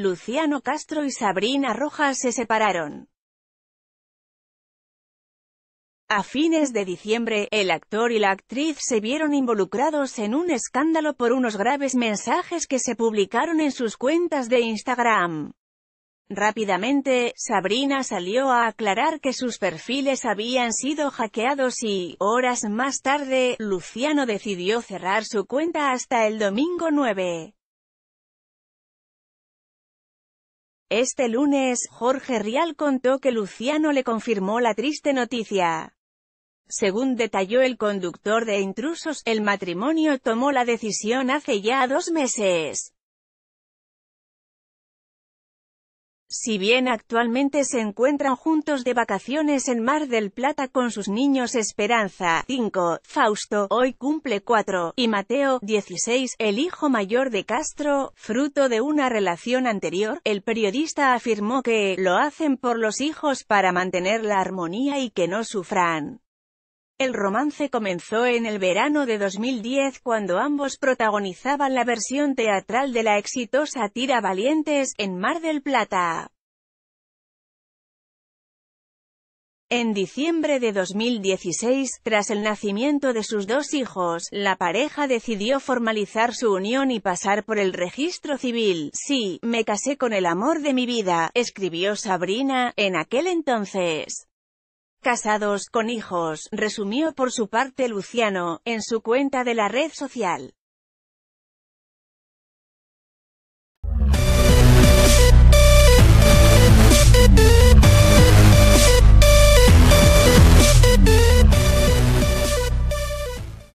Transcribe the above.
Luciano Castro y Sabrina Rojas se separaron. A fines de diciembre, el actor y la actriz se vieron involucrados en un escándalo por unos graves mensajes que se publicaron en sus cuentas de Instagram. Rápidamente, Sabrina salió a aclarar que sus perfiles habían sido hackeados y, horas más tarde, Luciano decidió cerrar su cuenta hasta el domingo 9. Este lunes, Jorge Rial contó que Luciano le confirmó la triste noticia. Según detalló el conductor de Intrusos, el matrimonio tomó la decisión hace ya dos meses. Si bien actualmente se encuentran juntos de vacaciones en Mar del Plata con sus niños Esperanza, 5, Fausto, hoy cumple 4, y Mateo, 16, el hijo mayor de Castro, fruto de una relación anterior, el periodista afirmó que, lo hacen por los hijos para mantener la armonía y que no sufran. El romance comenzó en el verano de 2010 cuando ambos protagonizaban la versión teatral de la exitosa tira Valientes, en Mar del Plata. En diciembre de 2016, tras el nacimiento de sus dos hijos, la pareja decidió formalizar su unión y pasar por el registro civil. Sí, me casé con el amor de mi vida, escribió Sabrina, en aquel entonces casados con hijos, resumió por su parte Luciano, en su cuenta de la red social.